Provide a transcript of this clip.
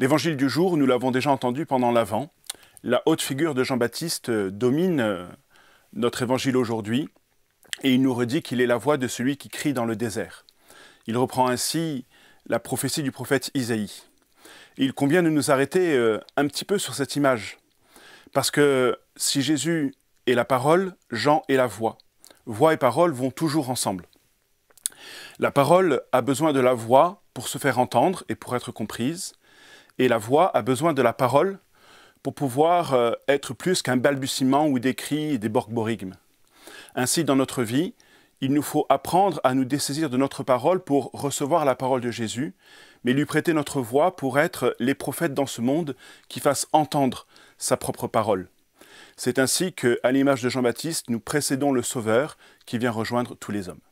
L'évangile du jour, nous l'avons déjà entendu pendant l'Avent. La haute figure de Jean-Baptiste euh, domine euh, notre évangile aujourd'hui et il nous redit qu'il est la voix de celui qui crie dans le désert. Il reprend ainsi la prophétie du prophète Isaïe. il convient de nous arrêter euh, un petit peu sur cette image. Parce que si Jésus est la parole, Jean est la voix. Voix et parole vont toujours ensemble. La parole a besoin de la voix pour se faire entendre et pour être comprise. Et la voix a besoin de la parole pour pouvoir euh, être plus qu'un balbutiement ou des cris et des borborigmes. Ainsi, dans notre vie, il nous faut apprendre à nous dessaisir de notre parole pour recevoir la parole de Jésus, mais lui prêter notre voix pour être les prophètes dans ce monde qui fassent entendre sa propre parole. C'est ainsi que, à l'image de Jean-Baptiste, nous précédons le Sauveur qui vient rejoindre tous les hommes.